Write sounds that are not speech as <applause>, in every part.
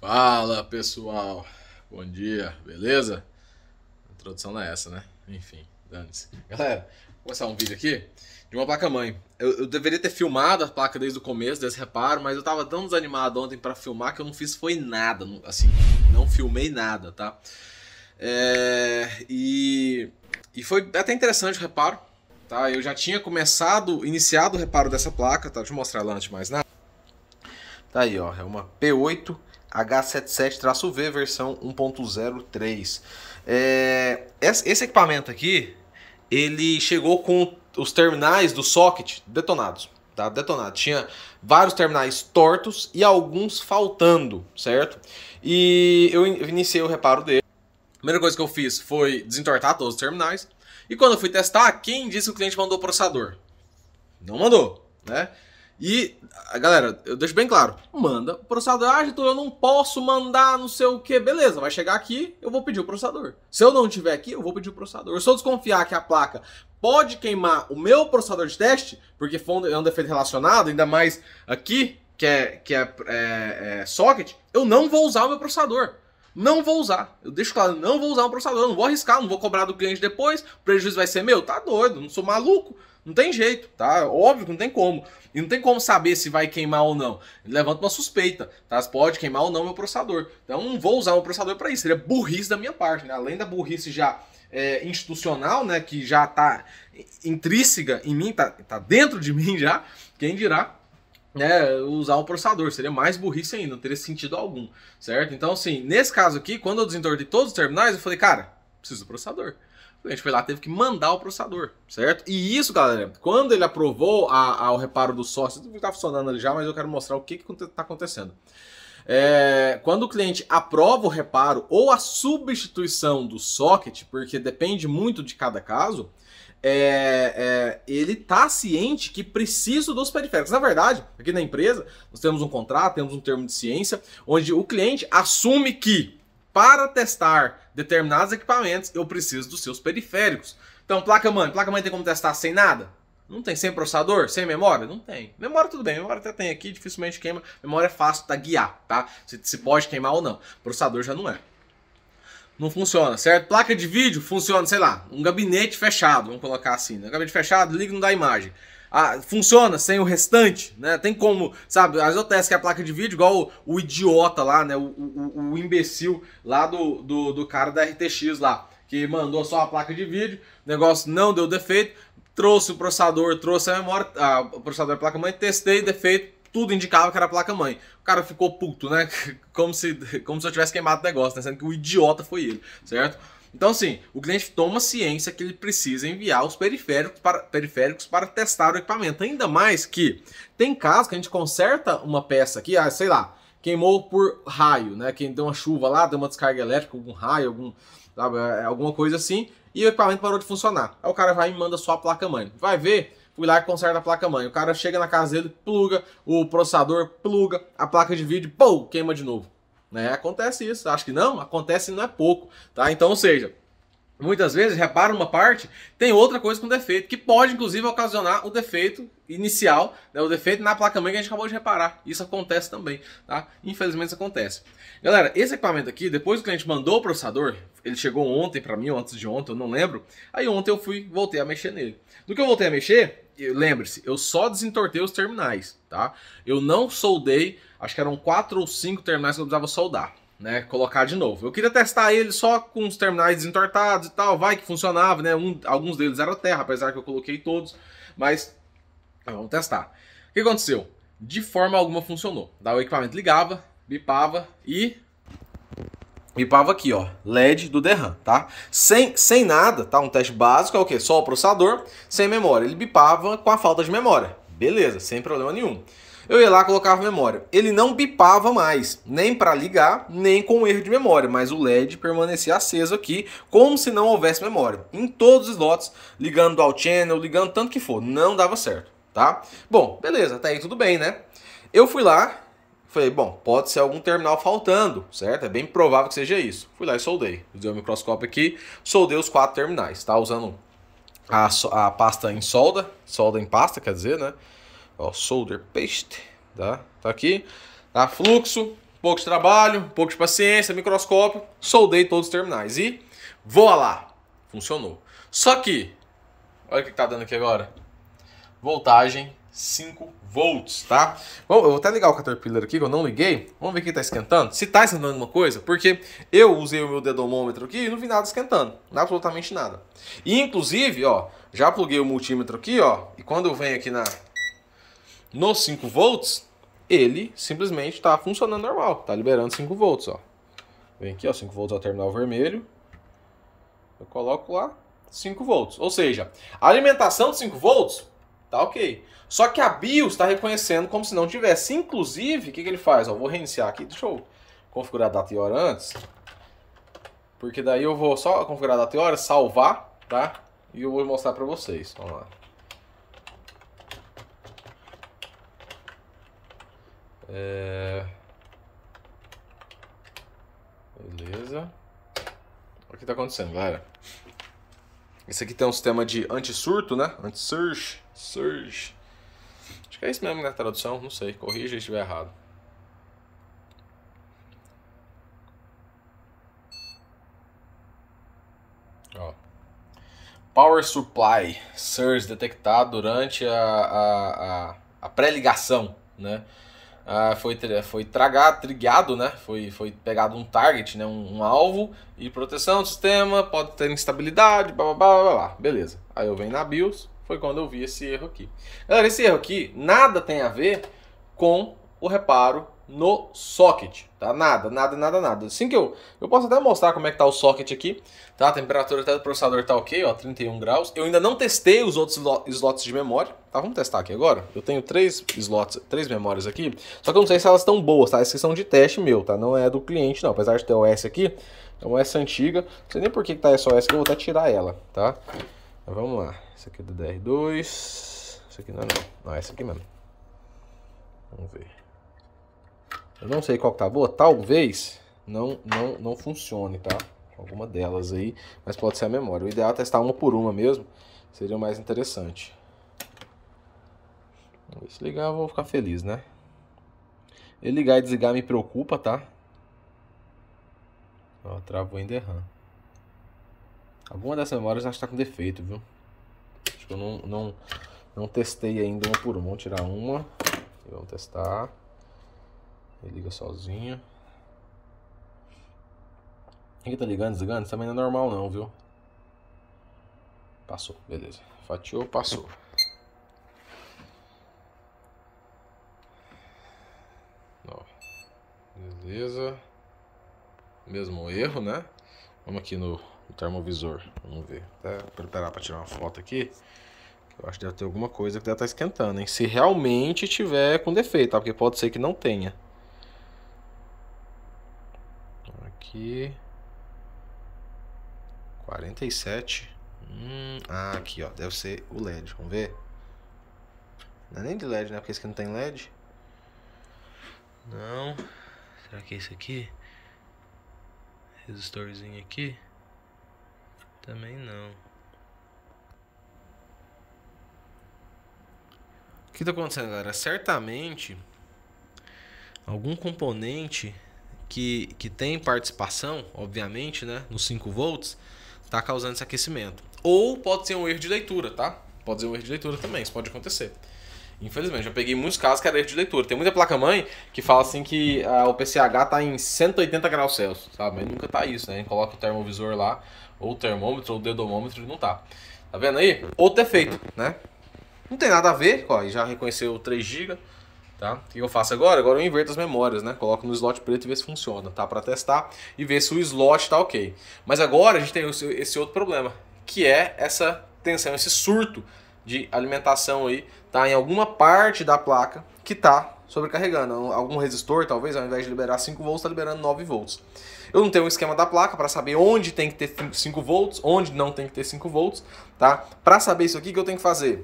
Fala pessoal, bom dia, beleza? A introdução não é essa, né? Enfim, dane-se. Galera, vou começar um vídeo aqui de uma placa-mãe. Eu, eu, deveria ter filmado a placa desde o começo desse reparo, mas eu tava tão desanimado ontem para filmar que eu não fiz foi nada, assim, não filmei nada, tá? É, e, e foi até interessante o reparo, tá? Eu já tinha começado, iniciado o reparo dessa placa, tá? Deixa eu mostrar ela antes de mais nada. Tá aí, ó, é uma P8 H77-V versão 1.03. É, esse equipamento aqui, ele chegou com os terminais do socket detonados. Tá? Detonado. Tinha vários terminais tortos e alguns faltando, certo? E eu iniciei o reparo dele. A primeira coisa que eu fiz foi desentortar todos os terminais. E quando eu fui testar, quem disse que o cliente mandou o processador? Não mandou, né? E, galera, eu deixo bem claro, manda o processador. Ah, então eu não posso mandar não sei o que. Beleza, vai chegar aqui, eu vou pedir o processador. Se eu não tiver aqui, eu vou pedir o processador. Se eu desconfiar que a placa pode queimar o meu processador de teste, porque foi é um defeito relacionado, ainda mais aqui, que é, que é, é, é socket, eu não vou usar o meu processador. Não vou usar. Eu deixo claro, não vou usar o processador, não vou arriscar, não vou cobrar do cliente depois, o prejuízo vai ser meu. Tá doido, não sou maluco. Não tem jeito, tá? Óbvio que não tem como. E não tem como saber se vai queimar ou não. Ele levanta uma suspeita, tá? Se pode queimar ou não meu processador. Então não vou usar o processador para isso. Seria burrice da minha parte, né? Além da burrice já é, institucional, né? Que já tá intrínseca em mim, tá, tá dentro de <laughs> mim já. Quem dirá né, usar o processador, seria mais burrice ainda, não teria sentido algum, certo? Então, assim, nesse caso aqui, quando eu desentortei todos os terminais, eu falei, cara, preciso do processador a gente foi lá teve que mandar o processador, certo? E isso, galera, quando ele aprovou a, a, o reparo do sócio, não está funcionando ali já, mas eu quero mostrar o que está acontecendo. É, quando o cliente aprova o reparo ou a substituição do socket, porque depende muito de cada caso, é, é, ele está ciente que precisa dos periféricos. Na verdade, aqui na empresa, nós temos um contrato, temos um termo de ciência, onde o cliente assume que para testar determinados equipamentos, eu preciso dos seus periféricos. Então, placa mãe, placa mãe tem como testar sem nada? Não tem. Sem processador? Sem memória? Não tem. Memória tudo bem, memória até tem aqui, dificilmente queima. Memória é fácil da guiar, tá? Se, se pode queimar ou não. Processador já não é. Não funciona, certo? Placa de vídeo funciona, sei lá, um gabinete fechado, vamos colocar assim. Né? Um gabinete fechado, liga não dá imagem ah, funciona sem o restante, né? Tem como, sabe? Às vezes eu testo que é a placa de vídeo, igual o, o idiota lá, né? O, o, o imbecil lá do, do, do cara da RTX lá, que mandou só a placa de vídeo, o negócio não deu defeito, trouxe o processador, trouxe a memória, a, o processador é placa-mãe, testei defeito, tudo indicava que era placa-mãe. O cara ficou puto, né? <laughs> Como se, como se eu tivesse queimado o negócio, né? Sendo que o idiota foi ele, certo? Então, assim, o cliente toma ciência que ele precisa enviar os periféricos para, periféricos para testar o equipamento. Ainda mais que tem casos que a gente conserta uma peça aqui, ah, sei lá, queimou por raio, né? Quem deu uma chuva lá, deu uma descarga elétrica, algum raio, algum, sabe, é, é alguma coisa assim, e o equipamento parou de funcionar. Aí o cara vai e manda só a placa-mãe. Vai ver, fui lá e conserta a placa-mãe. O cara chega na casa dele, pluga, o processador pluga, a placa de vídeo, pô, queima de novo. Né? Acontece isso. Acho que não, acontece não é pouco. Tá? Então, ou seja, muitas vezes repara uma parte, tem outra coisa com defeito, que pode inclusive ocasionar o defeito inicial, né, o defeito na placa-mãe que a gente acabou de reparar. Isso acontece também, tá? Infelizmente isso acontece. Galera, esse equipamento aqui, depois que o cliente mandou o processador, ele chegou ontem para mim, ou antes de ontem, eu não lembro, aí ontem eu fui, voltei a mexer nele. Do que eu voltei a mexer, lembre-se, eu só desentortei os terminais, tá? Eu não soldei, acho que eram quatro ou cinco terminais que eu precisava soldar né, colocar de novo. Eu queria testar ele só com os terminais desentortados e tal, vai que funcionava, né? Um, alguns deles eram terra, apesar que eu coloquei todos, mas ah, vamos testar. O que aconteceu? De forma alguma funcionou. Daí o equipamento ligava, bipava e bipava aqui, ó, LED do DRAM, tá? Sem, sem nada, tá? Um teste básico é o quê? Só o processador, sem memória. Ele bipava com a falta de memória. Beleza, sem problema nenhum eu ia lá colocava memória. Ele não bipava mais, nem para ligar, nem com erro de memória, mas o LED permanecia aceso aqui, como se não houvesse memória. Em todos os slots, ligando ao channel, ligando tanto que for, não dava certo, tá? Bom, beleza, até aí tudo bem, né? Eu fui lá, falei, bom, pode ser algum terminal faltando, certo? É bem provável que seja isso. Fui lá e soldei. Usei o microscópio aqui, soldei os quatro terminais, tá? Usando a, a pasta em solda, solda em pasta, quer dizer, né? Ó, solder paste, tá? Tá aqui. Tá fluxo, pouco de trabalho, pouco de paciência, microscópio. Soldei todos os terminais e voa lá. Funcionou. Só que, olha o que tá dando aqui agora. Voltagem 5 volts, tá? Bom, eu vou até ligar o Caterpillar aqui, que eu não liguei. Vamos ver quem tá esquentando. Se tá esquentando alguma coisa, porque eu usei o meu dedomômetro aqui e não vi nada esquentando. Absolutamente nada. E, inclusive, ó, já pluguei o multímetro aqui, ó. E quando eu venho aqui na nos 5 volts, ele simplesmente está funcionando normal, está liberando 5 volts, ó. Vem aqui, ó, 5 volts ao terminal vermelho. Eu coloco lá 5 volts. Ou seja, a alimentação de 5 volts tá ok. Só que a BIOS está reconhecendo como se não tivesse. Inclusive, o que, que ele faz? Ó, vou reiniciar aqui, deixa eu configurar a data e hora antes. Porque daí eu vou só configurar a data e hora, salvar, tá? E eu vou mostrar para vocês. Vamos lá. É... Beleza. O que está acontecendo, galera? Esse aqui tem um sistema de anti-surto, né? Anti-surge. Surge. Acho que é isso mesmo, na né, tradução, não sei. Corrija se estiver errado. Ó. Power supply surge detectado durante a, a, a, a pré-ligação, né? Ah, foi, foi tragar trigado, né? Foi, foi pegado um target, né? Um, um, alvo e proteção do sistema, pode ter instabilidade, blá, blá, blá, blá, Beleza. Aí eu venho na BIOS, foi quando eu vi esse erro aqui. Galera, esse erro aqui nada tem a ver com o reparo no socket, tá? Nada, nada, nada, nada. Assim que eu, eu posso até mostrar como é que tá o socket aqui, tá? A temperatura até do processador tá ok, ó, 31 graus. Eu ainda não testei os outros slots de memória, tá? Vamos testar aqui agora. Eu tenho três slots, três memórias aqui, só que eu não sei se elas estão boas, tá? Essas são de teste meu, tá? Não é do cliente não, apesar de ter o S aqui, é uma S antiga. Não sei nem por que, tá essa OS que eu vou até tirar ela, tá? Mas vamos lá. Isso aqui é do DR2, isso aqui não é não, não é essa aqui mesmo. Vamos ver. Eu não sei qual que tá boa, talvez não, não, não funcione, tá? Alguma delas aí, mas pode ser a memória. O ideal é testar uma por uma mesmo, seria mais interessante. Se ligar eu vou ficar feliz, né? Ele ligar e desligar me preocupa, tá? Ó, travou o derram. Alguma dessas memórias acho que tá com defeito, viu? Acho que eu não, não, não testei ainda uma por uma. Vamos tirar uma e vamos testar. Ele liga sozinho. Quem tá ligando, desligando? Isso também não é normal não, viu? Passou, beleza. Fatiou, passou. Ó, beleza. Mesmo erro, né? Vamos aqui no, no termovisor. Vamos ver. Até preparar para tirar uma foto aqui. Eu acho que deve ter alguma coisa que deve estar tá esquentando, hein? Se realmente tiver com defeito, tá? Porque pode ser que não tenha. aqui. 47. Hum, ah, aqui, ó. Deve ser o LED. Vamos ver? Não é nem de LED, né? Porque esse aqui não tem LED. Não. Será que é esse aqui? Resistorzinho aqui? Também não. O que está acontecendo, galera? Certamente algum componente que, que tem participação, obviamente, né, nos 5 volts, está causando esse aquecimento. Ou pode ser um erro de leitura, tá? Pode ser um erro de leitura também, isso pode acontecer. Infelizmente, eu peguei muitos casos que era erro de leitura. Tem muita placa-mãe que fala assim que ah, o PCH tá em 180 graus Celsius, sabe? Mas nunca tá isso, né? coloca o termovisor lá, ou o termômetro, ou o dedomômetro e não tá. Tá vendo aí? Outro efeito, né? Não tem nada a ver, ó, e já reconheceu 3 GB. Tá? O que eu faço agora? Agora eu inverto as memórias, né? Coloco no slot preto e ver se funciona, tá? Para testar e ver se o slot tá ok. Mas agora a gente tem esse outro problema, que é essa tensão, esse surto de alimentação aí, tá? Em alguma parte da placa que tá sobrecarregando. Algum resistor, talvez, ao invés de liberar 5 volts, está liberando 9 volts. Eu não tenho um esquema da placa para saber onde tem que ter 5 volts, onde não tem que ter 5 volts, tá? Para saber isso aqui, o que eu tenho que fazer?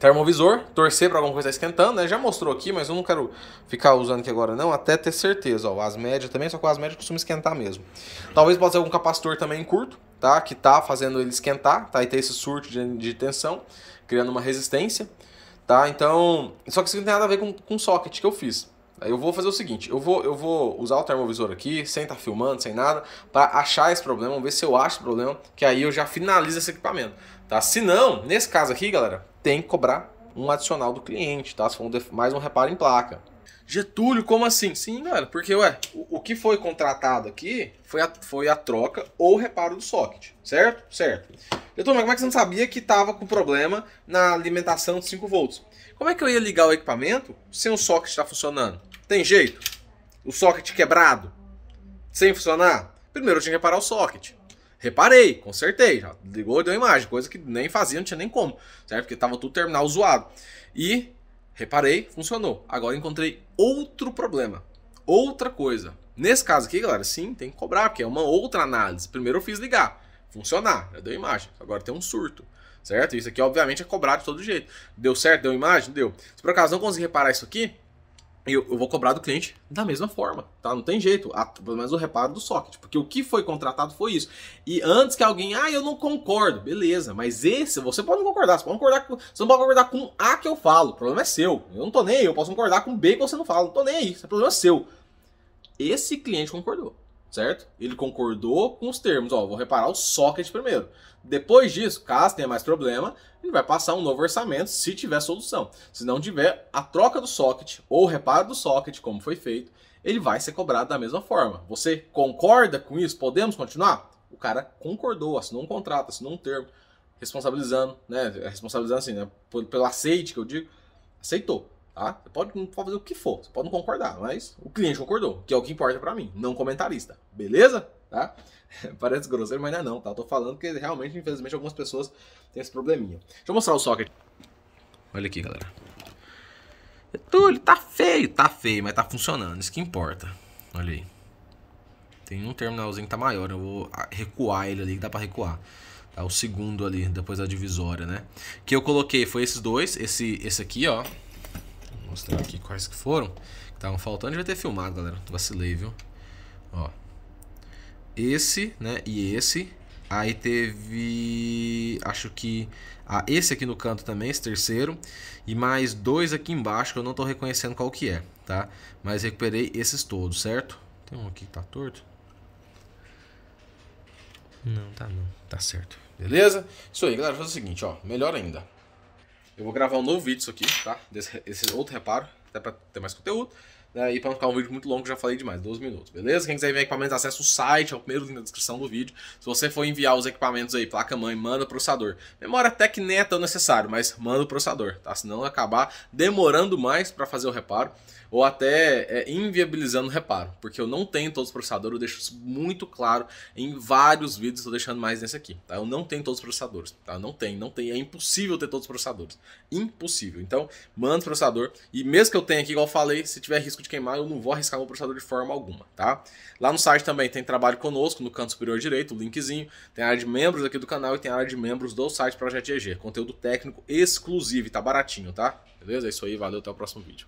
termovisor, torcer para alguma coisa tá esquentando, né? Já mostrou aqui, mas eu não quero ficar usando aqui agora não, até ter certeza, ó, as médias também, só que as médias costuma esquentar mesmo. Talvez possa ser algum capacitor também curto, tá? Que tá fazendo ele esquentar, tá? E ter esse surto de, de tensão, criando uma resistência, tá? Então, só que isso não tem nada a ver com, com o socket que eu fiz. Eu vou fazer o seguinte, eu vou, eu vou usar o termovisor aqui, sem estar tá filmando, sem nada, para achar esse problema, ver se eu acho o problema, que aí eu já finalizo esse equipamento, tá? Se não, nesse caso aqui, galera, tem que cobrar um adicional do cliente, tá? Se for um mais um reparo em placa. Getúlio, como assim? Sim, galera, porque ué, o, o, que foi contratado aqui foi a, foi a troca ou reparo do socket, certo? Certo. Getúlio, mas como é que você não sabia que estava com problema na alimentação de 5 volts? Como é que eu ia ligar o equipamento sem o socket estar tá funcionando? Tem jeito? O socket quebrado? Sem funcionar? Primeiro eu tinha que reparar o socket. Reparei, consertei, já ligou e deu imagem, coisa que nem fazia, não tinha nem como, certo? Porque tava tudo terminal zoado. E reparei, funcionou. Agora encontrei outro problema, outra coisa. Nesse caso aqui, galera, sim, tem que cobrar, porque é uma outra análise. Primeiro eu fiz ligar, funcionar, já deu imagem. Agora tem um surto certo? Isso aqui, obviamente, é cobrado de todo jeito. Deu certo? Deu imagem? Deu. Se por acaso não conseguir reparar isso aqui, eu, eu vou cobrar do cliente da mesma forma, tá? Não tem jeito, a, pelo menos o reparo do socket, porque o que foi contratado foi isso. E antes que alguém, ah, eu não concordo, beleza, mas esse, você pode não concordar, você pode concordar com, você não pode concordar com A que eu falo, o problema é seu. Eu não tô nem aí, eu posso concordar com B que você não fala, não tô nem aí, esse problema é seu. Esse cliente concordou certo? Ele concordou com os termos, ó, vou reparar o socket primeiro. Depois disso, caso tenha mais problema, ele vai passar um novo orçamento se tiver solução. Se não tiver, a troca do socket ou o reparo do socket, como foi feito, ele vai ser cobrado da mesma forma. Você concorda com isso? Podemos continuar? O cara concordou, assinou um contrato, assinou um termo, responsabilizando, né? Responsabilizando assim, né? Pelo aceite que eu digo, aceitou. Tá? Você pode, fazer o que for, você pode não concordar, mas o cliente concordou, que é o que importa para mim, não comentarista. Beleza? Tá? <laughs> Parece grosseiro, mas não é não, tá? Eu tô falando que realmente, infelizmente, algumas pessoas têm esse probleminha. Deixa eu mostrar o socket. Olha aqui, galera. Tô, ele tá feio, tá feio, mas tá funcionando, isso que importa. Olha aí. Tem um terminalzinho que tá maior, eu vou ah, recuar ele ali, que dá pra recuar. Tá, o segundo ali, depois da divisória, né? Que eu coloquei foi esses dois, esse, esse aqui, ó mostrar aqui quais que foram. Que estavam faltando. Devia ter filmado, galera. Vacilei, viu? Ó. Esse, né? E esse. Aí teve. Acho que. Ah, esse aqui no canto também, esse terceiro. E mais dois aqui embaixo que eu não tô reconhecendo qual que é, tá? Mas recuperei esses todos, certo? Tem um aqui que tá torto. Não, tá não. Tá certo. Beleza? Isso aí, galera. Faz o seguinte, ó. Melhor ainda. Eu vou gravar um novo vídeo disso aqui, tá? Desse, esse outro reparo, até pra ter mais conteúdo. Né? E para não ficar um vídeo muito longo, já falei demais, 12 minutos, beleza? Quem quiser ver equipamentos, acessa o site, é o primeiro link na descrição do vídeo. Se você for enviar os equipamentos aí, placa-mãe, manda processador. Memória até que nem é tão necessário, mas manda o processador, tá? Senão acabar demorando mais para fazer o reparo ou até é, inviabilizando o reparo, porque eu não tenho todos os processadores, eu deixo isso muito claro em vários vídeos, estou deixando mais nesse aqui, tá? Eu não tenho todos os processadores, tá? não tenho, não tenho, é impossível ter todos os processadores, impossível. Então, manda o processador e mesmo que eu tenha aqui, igual eu falei, se tiver risco risco de queimar, eu não vou arriscar meu processador de forma alguma, tá? Lá no site também tem trabalho conosco, no canto superior direito, o linkzinho, tem a área de membros aqui do canal e tem a área de membros do site Projeto EG, conteúdo técnico exclusivo e tá baratinho, tá? Beleza? É isso aí, valeu, até o próximo vídeo.